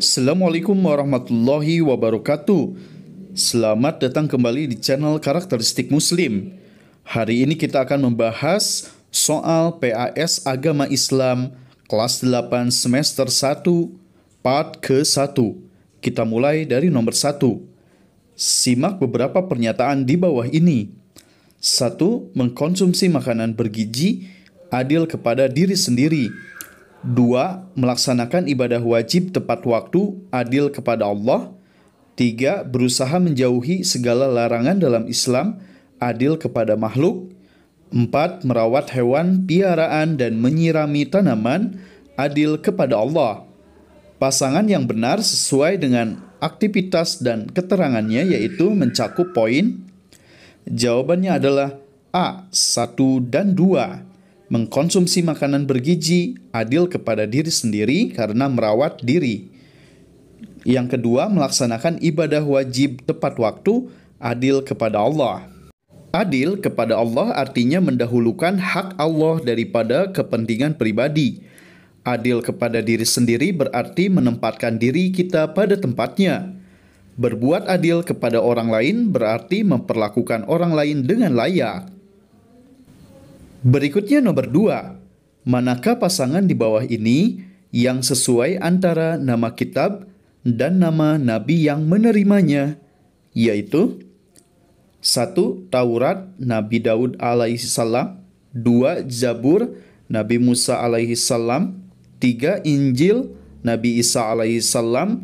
Assalamualaikum warahmatullahi wabarakatuh. Selamat datang kembali di channel Karakteristik Muslim. Hari ini kita akan membahas soal PAS Agama Islam kelas 8 semester 1 part ke-1. Kita mulai dari nomor 1. Simak beberapa pernyataan di bawah ini. 1. Mengkonsumsi makanan bergizi adil kepada diri sendiri 2. Melaksanakan ibadah wajib tepat waktu, adil kepada Allah. 3. Berusaha menjauhi segala larangan dalam Islam, adil kepada makhluk. 4. Merawat hewan piaraan dan menyirami tanaman, adil kepada Allah. Pasangan yang benar sesuai dengan aktivitas dan keterangannya yaitu mencakup poin. Jawabannya adalah A. 1 dan 2 mengkonsumsi makanan bergizi, adil kepada diri sendiri karena merawat diri. Yang kedua, melaksanakan ibadah wajib tepat waktu, adil kepada Allah. Adil kepada Allah artinya mendahulukan hak Allah daripada kepentingan pribadi. Adil kepada diri sendiri berarti menempatkan diri kita pada tempatnya. Berbuat adil kepada orang lain berarti memperlakukan orang lain dengan layak. Berikutnya nomor dua, manakah pasangan di bawah ini yang sesuai antara nama kitab dan nama nabi yang menerimanya, yaitu satu Taurat Nabi Daud salam, dua Zabur Nabi Musa salam, tiga Injil Nabi Isa salam,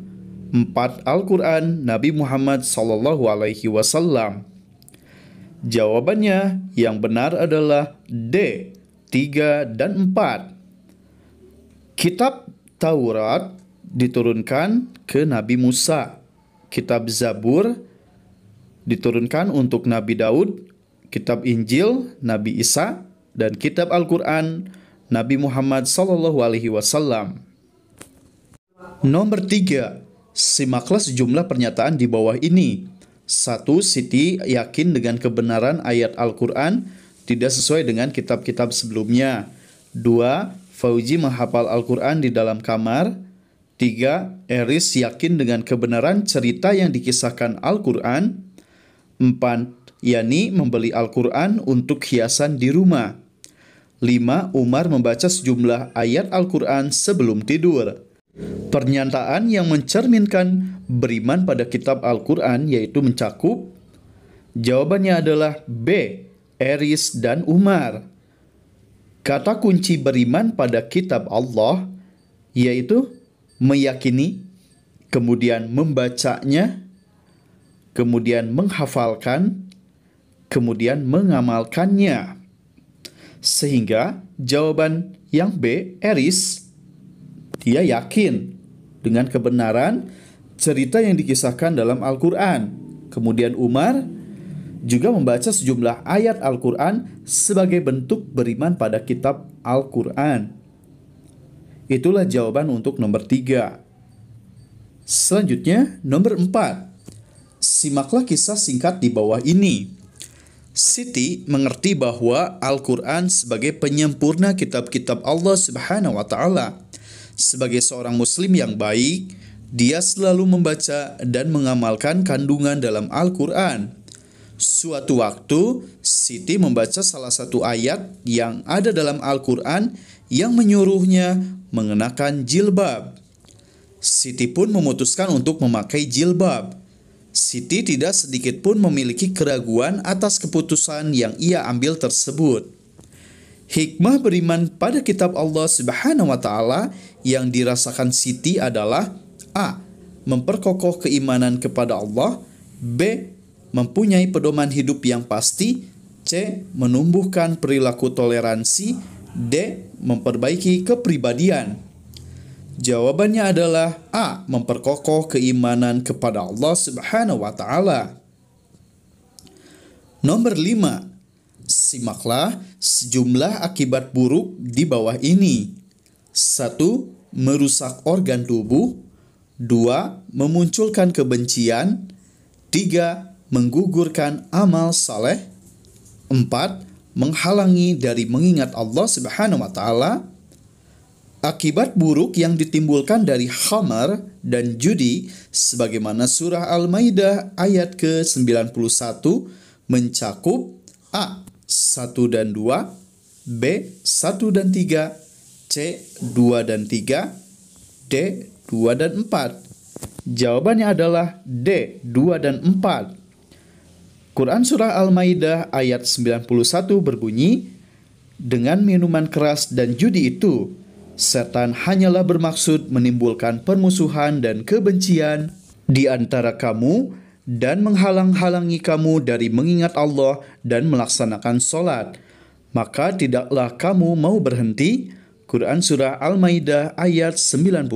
empat Al-Quran Nabi Muhammad sallallahu alaihi wasallam. Jawabannya yang benar adalah D, 3 dan 4. Kitab Taurat diturunkan ke Nabi Musa. Kitab Zabur diturunkan untuk Nabi Daud, kitab Injil Nabi Isa dan kitab Al-Qur'an Nabi Muhammad sallallahu alaihi wasallam. Nomor tiga, Simaklah sejumlah pernyataan di bawah ini satu, Siti yakin dengan kebenaran ayat Al-Quran tidak sesuai dengan kitab-kitab sebelumnya. Dua, Fauji menghafal Al-Quran di dalam kamar. Tiga, Eris yakin dengan kebenaran cerita yang dikisahkan Al-Quran. Empat, Yani membeli Al-Quran untuk hiasan di rumah. Lima, Umar membaca sejumlah ayat Al-Quran sebelum tidur. Pernyataan yang mencerminkan beriman pada kitab Al-Quran yaitu mencakup Jawabannya adalah B. Eris dan Umar. Kata kunci beriman pada kitab Allah yaitu meyakini, kemudian membacanya, kemudian menghafalkan, kemudian mengamalkannya. Sehingga jawaban yang B, Eris, dia yakin dengan kebenaran cerita yang dikisahkan dalam Al-Quran. Kemudian Umar juga membaca sejumlah ayat Al-Quran sebagai bentuk beriman pada kitab Al-Quran. Itulah jawaban untuk nomor tiga. Selanjutnya, nomor empat. Simaklah kisah singkat di bawah ini. Siti mengerti bahwa Al-Quran sebagai penyempurna kitab-kitab Allah Subhanahu wa Ta'ala sebagai seorang muslim yang baik, dia selalu membaca dan mengamalkan kandungan dalam Al-Quran. Suatu waktu, Siti membaca salah satu ayat yang ada dalam Al-Quran yang menyuruhnya mengenakan jilbab. Siti pun memutuskan untuk memakai jilbab. Siti tidak sedikit pun memiliki keraguan atas keputusan yang ia ambil tersebut. Hikmah beriman pada kitab Allah Subhanahu wa taala yang dirasakan Siti adalah A. memperkokoh keimanan kepada Allah, B. mempunyai pedoman hidup yang pasti, C. menumbuhkan perilaku toleransi, D. memperbaiki kepribadian. Jawabannya adalah A. memperkokoh keimanan kepada Allah Subhanahu wa taala. Nomor 5 Simaklah sejumlah akibat buruk di bawah ini. 1. Merusak organ tubuh 2. Memunculkan kebencian 3. Menggugurkan amal saleh 4. Menghalangi dari mengingat Allah Subhanahu wa taala akibat buruk yang ditimbulkan dari khamar dan judi sebagaimana surah Al-Maidah ayat ke-91 mencakup A. 1 dan 2, B 1 dan 3, C 2 dan 3, D 2 dan 4. Jawabannya adalah D 2 dan 4. Quran surah Al-Maidah ayat 91 berbunyi, dengan minuman keras dan judi itu, setan hanyalah bermaksud menimbulkan permusuhan dan kebencian di antara kamu dan menghalang-halangi kamu dari mengingat Allah dan melaksanakan sholat, maka tidaklah kamu mau berhenti. Quran Surah Al-Ma'idah ayat 91